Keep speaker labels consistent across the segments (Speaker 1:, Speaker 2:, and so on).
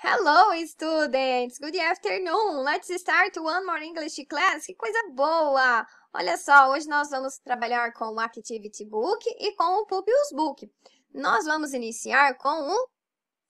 Speaker 1: Hello, students! Good afternoon! Let's start one more English class! Que coisa boa! Olha só, hoje nós vamos trabalhar com o Activity Book e com o Pupils Book. Nós vamos iniciar com o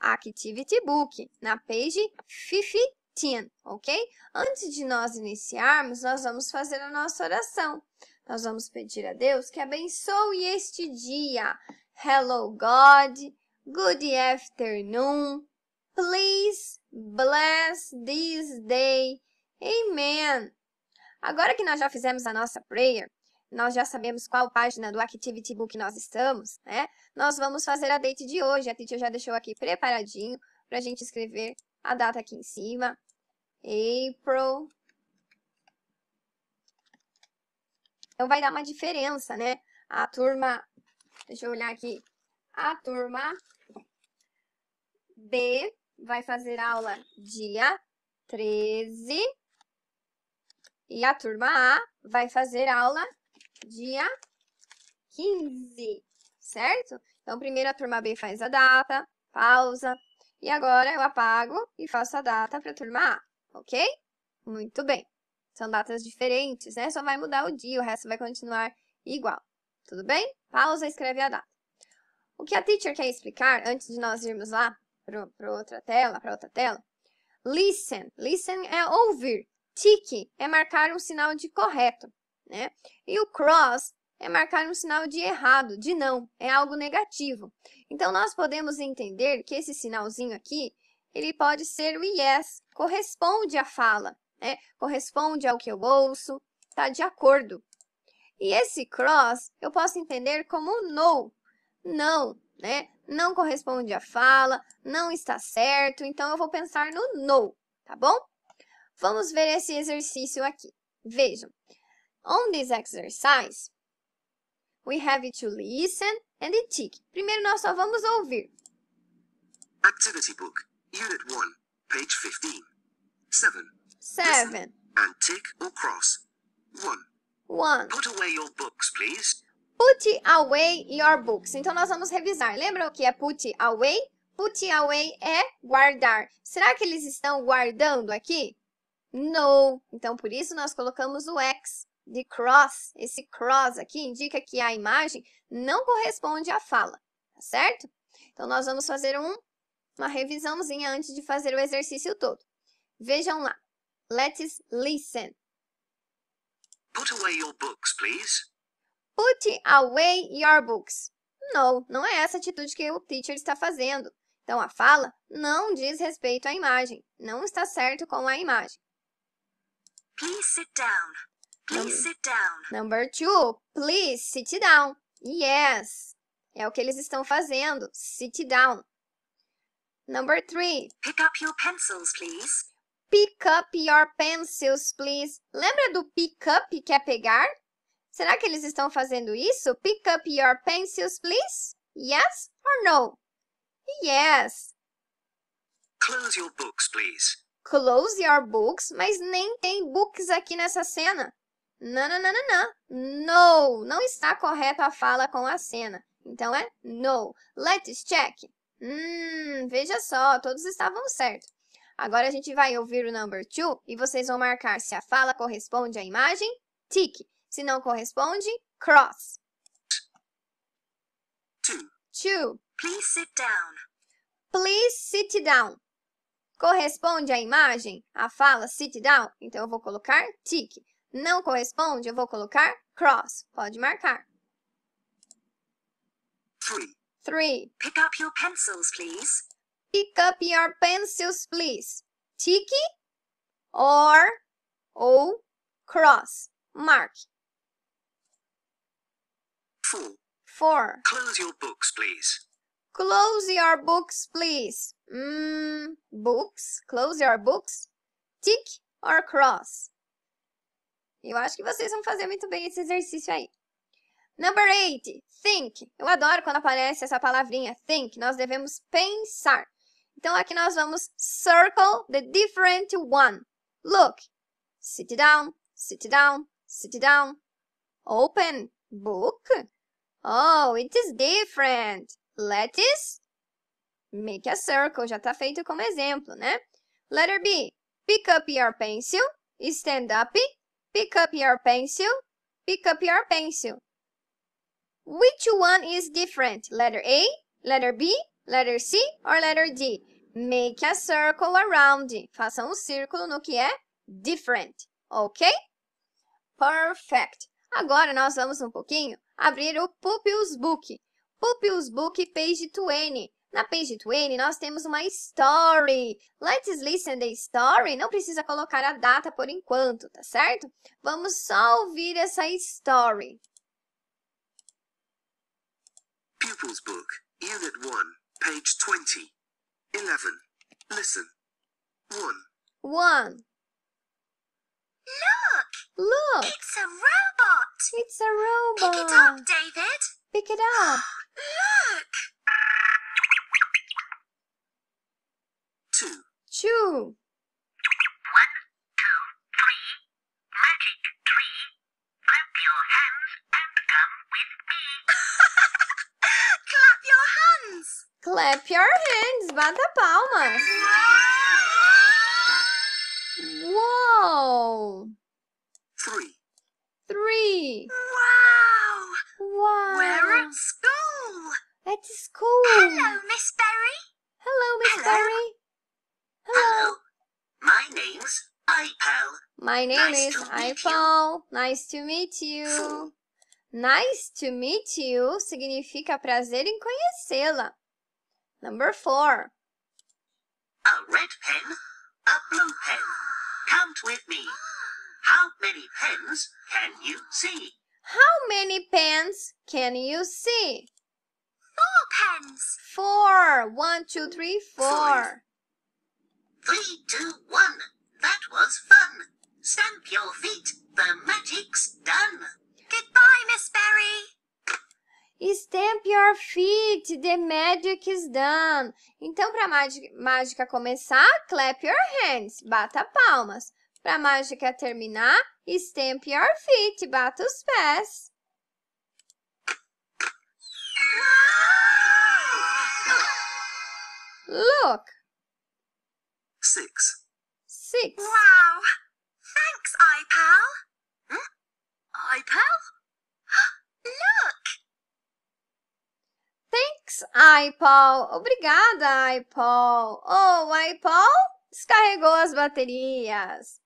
Speaker 1: Activity Book, na page 15, ok? Antes de nós iniciarmos, nós vamos fazer a nossa oração. Nós vamos pedir a Deus que abençoe este dia. Hello, God! Good afternoon! Please bless this day. Amen. Agora que nós já fizemos a nossa prayer, nós já sabemos qual página do Activity Book nós estamos, né? Nós vamos fazer a date de hoje. A Titi já deixou aqui preparadinho para a gente escrever a data aqui em cima. April. Então, vai dar uma diferença, né? A turma, deixa eu olhar aqui, a turma B vai fazer aula dia 13 e a turma A vai fazer aula dia 15, certo? Então, primeiro a turma B faz a data, pausa, e agora eu apago e faço a data para a turma A, ok? Muito bem. São datas diferentes, né? Só vai mudar o dia, o resto vai continuar igual. Tudo bem? Pausa, escreve a data. O que a teacher quer explicar, antes de nós irmos lá para outra tela, para outra tela. Listen, listen é ouvir. Tick é marcar um sinal de correto, né? E o cross é marcar um sinal de errado, de não, é algo negativo. Então, nós podemos entender que esse sinalzinho aqui, ele pode ser o yes, corresponde à fala, né? corresponde ao que eu ouço, está de acordo. E esse cross eu posso entender como no, não, né? Não corresponde à fala, não está certo, então eu vou pensar no no, tá bom? Vamos ver esse exercício aqui. Vejam. On this exercise, we have to listen and tick. Primeiro nós só vamos ouvir.
Speaker 2: Activity book, unit 1, page 15. 7.
Speaker 1: 7.
Speaker 2: And tick or cross. 1. 1. Put away your books, please.
Speaker 1: Put away your books. Então, nós vamos revisar. Lembram que é put away? Put away é guardar. Será que eles estão guardando aqui? No. Então, por isso, nós colocamos o X de cross. Esse cross aqui indica que a imagem não corresponde à fala, tá certo? Então, nós vamos fazer um, uma revisãozinha antes de fazer o exercício todo. Vejam lá. Let's listen.
Speaker 2: Put away your books, please.
Speaker 1: Put away your books. Não, não é essa atitude que o teacher está fazendo. Então, a fala não diz respeito à imagem, não está certo com a imagem.
Speaker 2: Please sit down. Please sit down.
Speaker 1: Number two, please sit down. Yes. É o que eles estão fazendo. Sit down. Number
Speaker 2: three. Pick up your pencils, please.
Speaker 1: Pick up your pencils, please. Lembra do pick up, que é pegar? Será que eles estão fazendo isso? Pick up your pencils, please. Yes or no? Yes.
Speaker 2: Close your books, please.
Speaker 1: Close your books, mas nem tem books aqui nessa cena. Não, não, não, não, não. No, não está correta a fala com a cena. Então é no. Let's check. Hum, veja só, todos estavam certos. Agora a gente vai ouvir o number two e vocês vão marcar se a fala corresponde à imagem. Tique. Se não corresponde, cross. Two. Two. Please sit down. Please sit down. Corresponde à imagem? A fala sit down? Então eu vou colocar tick. Não corresponde, eu vou colocar cross. Pode marcar. Three.
Speaker 2: Pick up your pencils, please.
Speaker 1: Pick up your pencils, please. Tick or ou cross. Marque. Four. Four.
Speaker 2: Close your books, please.
Speaker 1: Close your books, please. Mmm, books. Close your books. Tick or cross. Eu acho que vocês vão fazer muito bem esse exercício aí. Number eight, think. Eu adoro quando aparece essa palavrinha, think. Nós devemos pensar. Então, aqui nós vamos circle the different one. Look, sit down, sit down, sit down. Open book, Oh, it is different. Let make a circle, já está feito como exemplo, né? Letter B, pick up your pencil, stand up, pick up your pencil, pick up your pencil. Which one is different? Letter A, letter B, letter C or letter D? Make a circle around. Faça um círculo no que é different, ok? Perfect. Agora nós vamos um pouquinho abrir o Pupils Book. Pupils Book Page 20. Na Page 20, nós temos uma story. Let's listen the story. Não precisa colocar a data por enquanto, tá certo? Vamos só ouvir essa story.
Speaker 2: Pupils Book, Unit 1, page 20. 11. Listen. 1. 1. Look! Look! It's a robot! It's a robot! Pick it up, David!
Speaker 1: Pick it up!
Speaker 2: Look!
Speaker 1: Two. Two. One, two, three. Magic tree.
Speaker 2: Clap your hands and come with me. Clap your hands!
Speaker 1: Clap your hands, bata
Speaker 2: palmas!
Speaker 1: Three. Three.
Speaker 2: Wow! Wow! We're at school. At school. Hello, Miss Berry. Hello, Miss Hello. Berry. Hello. Hello. My name's Ipal. My name nice is
Speaker 1: Ipal. Nice to meet you. Nice to meet you significa prazer em conhecê-la. Number four.
Speaker 2: A red pen, a blue pen. Count with me. How many pens can you see?
Speaker 1: How many pens can you see?
Speaker 2: Four pens.
Speaker 1: Four. One, two, three, four. Five.
Speaker 2: Three, two, one. That was fun. Stamp your feet. The magic's done. Goodbye, Miss Berry.
Speaker 1: Stamp your feet, the magic is done. Então, para a mágica começar, clap your hands, bata palmas. Para a mágica terminar, stamp your feet, bata os pés.
Speaker 2: Look. Six. Six. Wow. Thanks, iPal. Hmm? iPal? Look.
Speaker 1: Thanks, iPaul. Obrigada, iPaul. Oh, iPaul descarregou as baterias.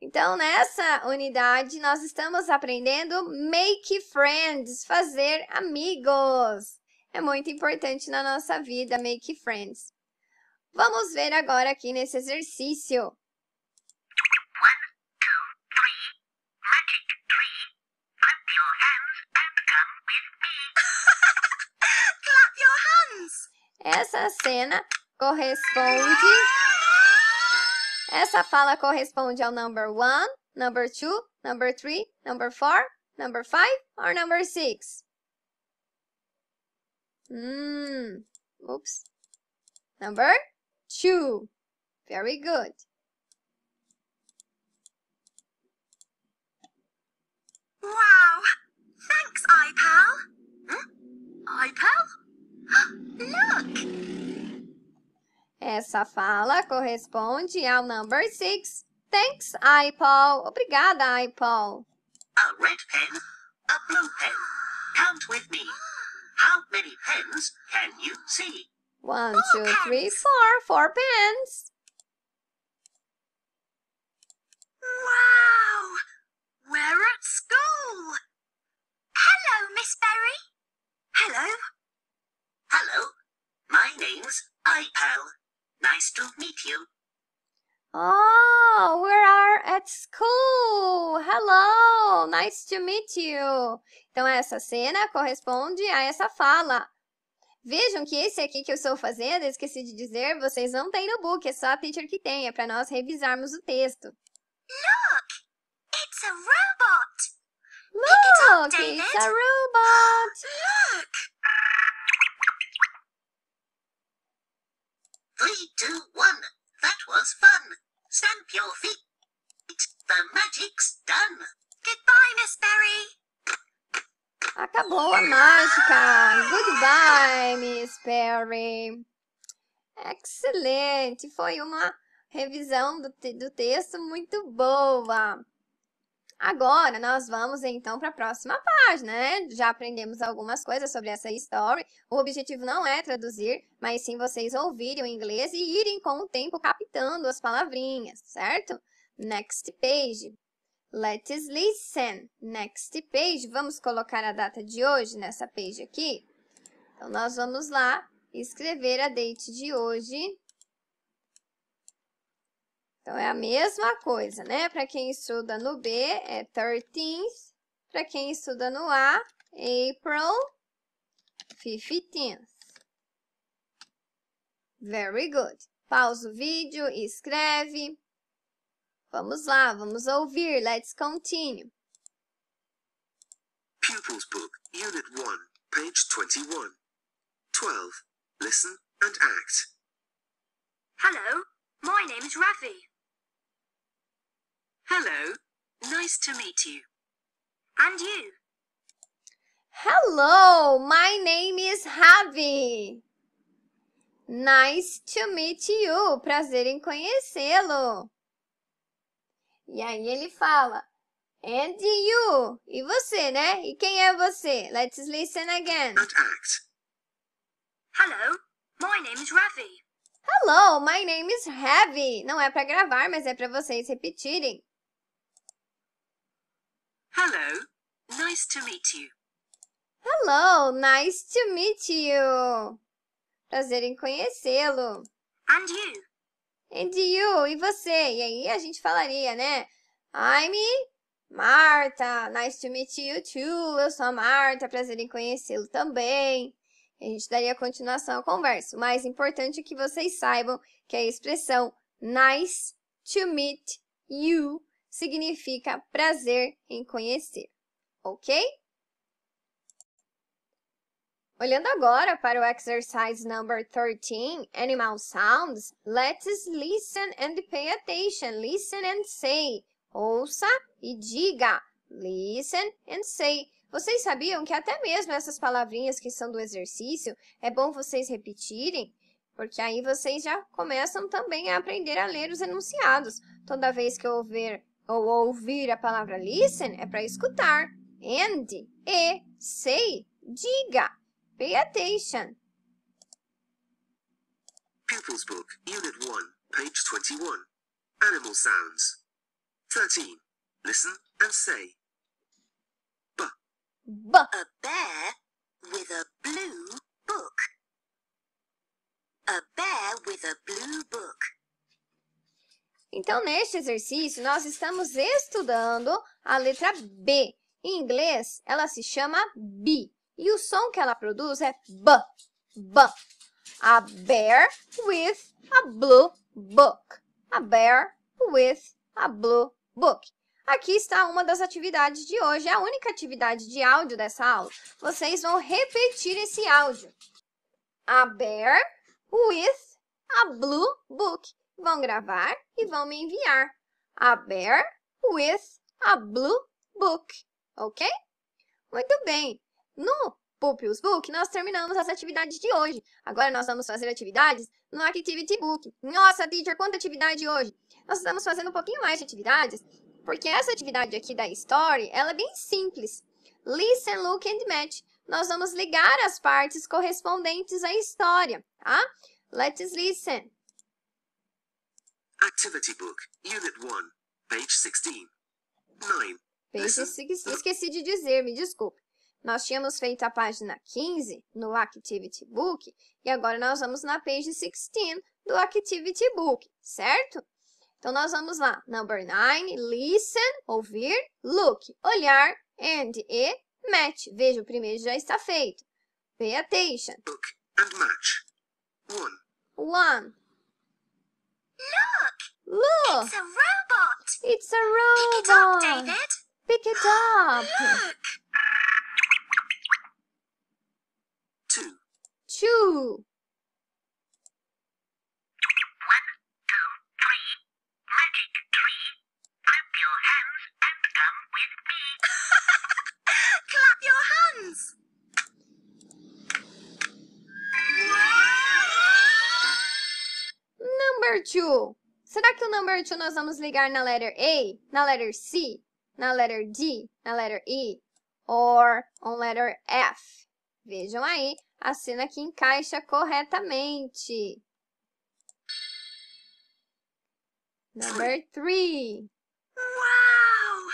Speaker 1: Então, nessa unidade, nós estamos aprendendo make friends, fazer amigos. É muito importante na nossa vida make friends. Vamos ver agora aqui nesse exercício Essa cena corresponde. Essa fala corresponde ao number one, number two, number three, number four, number five or number six? Hmm. Oops. Number two. Very good.
Speaker 2: Wow! Thanks, iPal. Huh? iPal? Look!
Speaker 1: Essa fala corresponde ao number six. Thanks, Paul. Obrigada, Paul.
Speaker 2: A red pen, a blue pen. Count with me. How many pens can you see?
Speaker 1: One, two, three, four. Four
Speaker 2: pens. Wow! We're at school. Hello, Miss Berry. Hello, Hello, my name's iPal. Nice to meet you.
Speaker 1: Oh, we are at school. Hello, nice to meet you. Então essa cena corresponde a essa fala. Vejam que esse aqui que eu estou fazendo, esqueci de dizer, vocês não têm no book, é só a teacher que tem, é para nós revisarmos o texto. Look,
Speaker 2: it's a robot. Look, Look it's a robot. Look. Three, two, one. That was fun. Stamp your feet. The magic's done. Goodbye, Miss Berry. Acabou a mágica.
Speaker 1: Goodbye, Miss Perry. Excelente. Foi uma revisão do, te do texto muito boa. Agora, nós vamos então para a próxima página, né? Já aprendemos algumas coisas sobre essa story. O objetivo não é traduzir, mas sim vocês ouvirem o inglês e irem com o tempo captando as palavrinhas, certo? Next page. Let's listen. Next page. Vamos colocar a data de hoje nessa page aqui? Então, nós vamos lá escrever a date de hoje. Então, é a mesma coisa, né? Para quem estuda no B, é 13th. Para quem estuda no A, April 15th. Very good. Pausa o vídeo e escreve. Vamos lá, vamos ouvir. Let's continue.
Speaker 2: Pupils Book, Unit 1, page 21. 12. Listen and act. Hello, my name is Ravi. Hello. Nice to meet you. And you?
Speaker 1: Hello, my name is Ravi. Nice to meet you. Prazer em conhecê-lo. E aí ele fala, and you. E você, né? E quem é você? Let's listen again. And
Speaker 2: act. Hello, my name is Ravi.
Speaker 1: Hello, my name is Ravi. Não é para gravar, mas é para vocês repetirem.
Speaker 2: Hello, nice to meet you.
Speaker 1: Hello, nice to meet you. Prazer em conhecê-lo. And you? And you, e você? E aí a gente falaria, né? I'm Marta, nice to meet you too. Eu sou a Marta, prazer em conhecê-lo também. A gente daria continuação à conversa. O mais importante é que vocês saibam que é a expressão nice to meet you significa prazer em conhecer, ok? Olhando agora para o exercise number 13, animal sounds, let's listen and pay attention, listen and say. Ouça e diga, listen and say. Vocês sabiam que até mesmo essas palavrinhas que são do exercício, é bom vocês repetirem? Porque aí vocês já começam também a aprender a ler os enunciados. Toda vez que eu ouvir ou ouvir a palavra listen é para escutar. And, e, say, diga. Pay attention.
Speaker 2: Pupils Book, Unit 1, page 21. Animal sounds. 13. Listen and say. B. B. A bear with a blue book. A bear with a blue book.
Speaker 1: Então, neste exercício, nós estamos estudando a letra B. Em inglês, ela se chama B. E o som que ela produz é B, B. A bear with a blue book. A bear with a blue book. Aqui está uma das atividades de hoje, é a única atividade de áudio dessa aula. Vocês vão repetir esse áudio. A bear with a blue book vão gravar e vão me enviar a bear with a blue book, ok? Muito bem. No Pupils Book, nós terminamos as atividades de hoje. Agora nós vamos fazer atividades no Activity Book. Nossa, teacher, quanta atividade hoje! Nós estamos fazendo um pouquinho mais de atividades, porque essa atividade aqui da Story, ela é bem simples. Listen, look and match. Nós vamos ligar as partes correspondentes à história, tá? Let's listen.
Speaker 2: Activity Book, Unit 1, page 16. 9.
Speaker 1: Esqueci de dizer, me desculpe. Nós tínhamos feito a página 15 no Activity Book e agora nós vamos na page 16 do Activity Book, certo? Então, nós vamos lá. Number 9, listen, ouvir, look, olhar, and e match. Veja, o primeiro já está feito. Pay attention. Book and match. 1. One.
Speaker 2: Look! Look! It's a robot! It's a robot! Pick it up, David! Pick it up! Look! Two. Two.
Speaker 1: Two. Será que o number 2 nós vamos ligar na letter A, na letter C, na letter D, na letter E, or on letter F? Vejam aí a cena que encaixa corretamente. Number 3.
Speaker 2: Wow!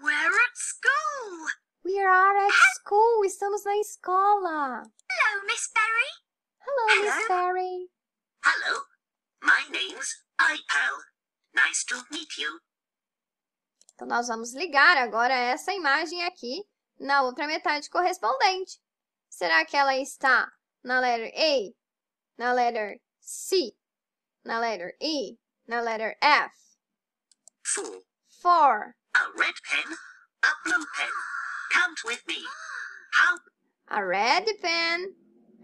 Speaker 2: We're at school!
Speaker 1: We are at school! Estamos na escola!
Speaker 2: Hello, Miss Berry! Hello, Hello. Miss Berry! Deus. Hi, pal. Nice to meet you.
Speaker 1: Então, nós vamos ligar agora essa imagem aqui na outra metade correspondente. Será que ela está na letter A, na letter C, na letter E, na letter F? Four. Four. A
Speaker 2: red pen, a blue pen. Count with me.
Speaker 1: How? A red pen,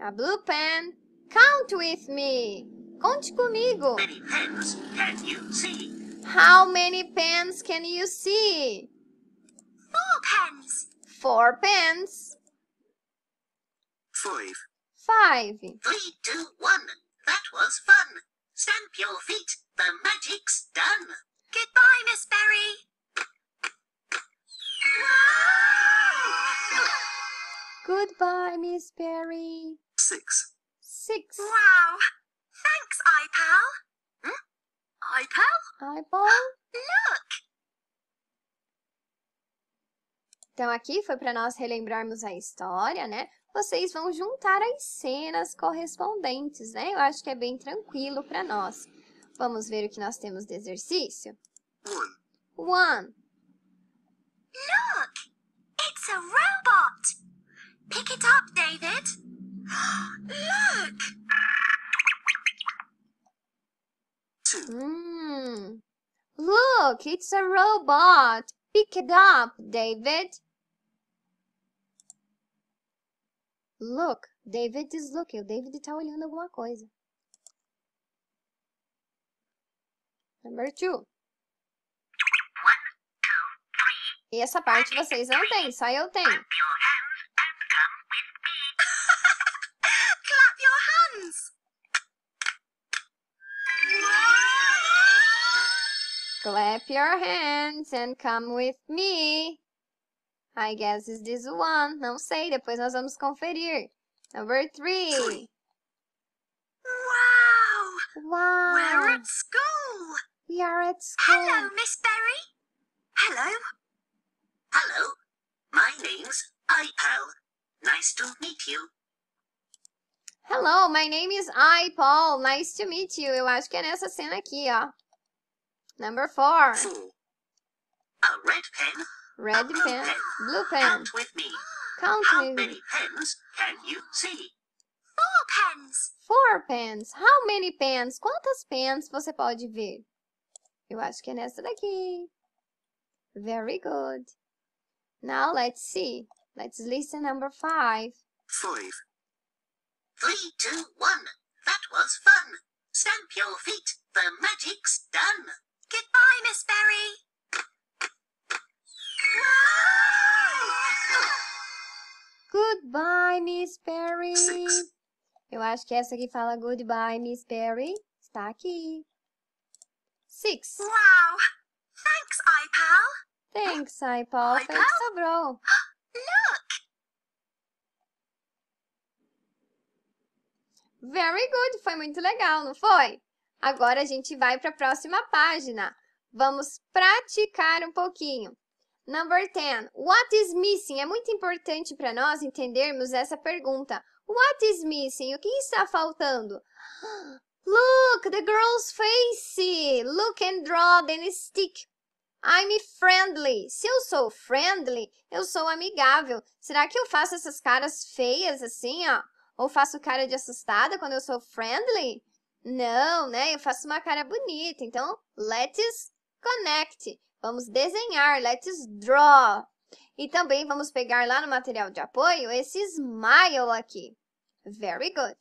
Speaker 1: a blue pen. Count with me. Conte comigo. How many pens can you see?
Speaker 2: Four pens.
Speaker 1: Four pens.
Speaker 2: Five. Five. Three, two, one. That was fun. Stamp your feet. The magic's done. Goodbye, Miss Berry.
Speaker 1: Goodbye, Miss
Speaker 2: Berry. Six. Six. Wow. Thanks, iPal. Hmm? iPal? iPal? Look!
Speaker 1: Então aqui foi para nós relembrarmos a história, né? Vocês vão juntar as cenas correspondentes, né? Eu acho que é bem tranquilo para nós. Vamos ver o que nós temos de exercício? One. One.
Speaker 2: Look! It's a robot! Pick it up, David! Look!
Speaker 1: Mm. Look, it's a robot. Pick it up, David. Look, David is looking. O David está olhando alguma coisa. Number two. E essa parte vocês não têm, só eu tenho. Clap your hands and come with me. I guess it's this one. Não sei, depois nós vamos conferir. Number three.
Speaker 2: Wow!
Speaker 1: Wow! We're at
Speaker 2: school! We are at school. Hello, Miss Berry. Hello. Hello. My name's Ipal. Nice to meet you.
Speaker 1: Hello, my name is Ipal. Nice to meet you. Eu acho que é nessa cena aqui, ó. Number four. Four.
Speaker 2: A red pen.
Speaker 1: Red blue pen. pen. Blue pen. Count with
Speaker 2: me. Count How with many me. pens can you see? Four
Speaker 1: pens. Four pens. How many pens? Quantas pens você pode ver? Eu acho que é nessa daqui. Very good. Now let's see. Let's listen number five.
Speaker 2: Five. Three, two, one. That was fun. Stamp your feet. The magic's done. Goodbye, Miss Berry.
Speaker 1: Goodbye, Miss Berry. Eu acho que essa que fala goodbye, Miss Berry, está aqui.
Speaker 2: Six. Wow! Thanks, iPal.
Speaker 1: Thanks, iPal. Foi que sobrou. Look! Very good. Foi muito legal, não foi? Agora a gente vai para a próxima página. Vamos praticar um pouquinho. Number 10. What is missing? É muito importante para nós entendermos essa pergunta. What is missing? O que está faltando? Look, the girl's face. Look and draw, then stick. I'm friendly. Se eu sou friendly, eu sou amigável. Será que eu faço essas caras feias assim, ó? Ou faço cara de assustada quando eu sou friendly? Não, né? Eu faço uma cara bonita. Então, let's connect. Vamos desenhar, let's draw. E também vamos pegar lá no material de apoio esse smile aqui. Very good.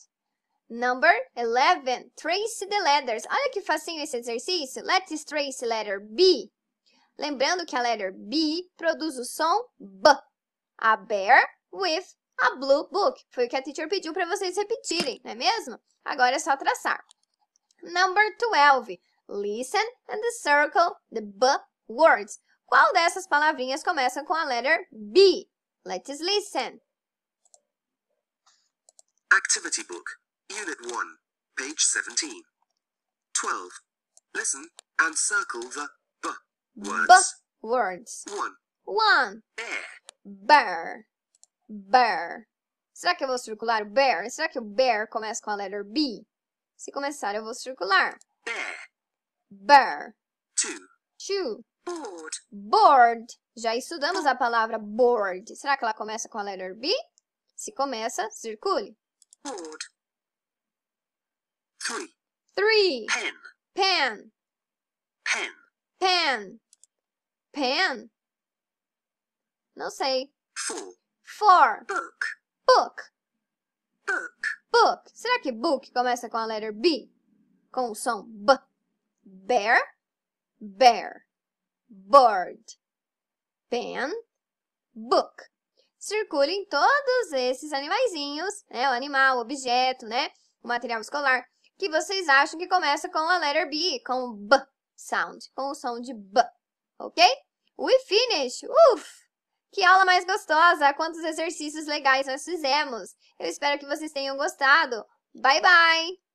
Speaker 1: Number 11. Trace the letters. Olha que facinho esse exercício. Let's trace letter B. Lembrando que a letter B produz o som B. A bear with a blue book. Foi o que a teacher pediu para vocês repetirem, não é mesmo? Agora é só traçar. Number 12. Listen and circle the B words. Qual dessas palavrinhas começa com a letter B? Let's listen.
Speaker 2: Activity book, unit 1, page 17. 12. Listen and circle the B words. B words. 1.
Speaker 1: 1. Bear. Bear. Bear. Será que eu vou circular o bear? Será que o bear começa com a letter B? Se começar, eu vou circular. Bear. Bear. Two. Two. Board. Board. Já estudamos a palavra board. Será que ela começa com a letter B? Se começa, circule. Board. Three. Three. Pen. Pen. Pen. Pen. Pen. Não sei. Four. Four. Book. Book. Book. Book. Será que book começa com a letra B? Com o som B. Bear. Bear. board, Pen. Book. Circulem todos esses animaizinhos, né? O animal, o objeto, né? O material escolar. Que vocês acham que começa com a letra B, com o B sound, com o som de B, ok? We finish. Uff! Que aula mais gostosa! Quantos exercícios legais nós fizemos! Eu espero que vocês tenham gostado. Bye, bye!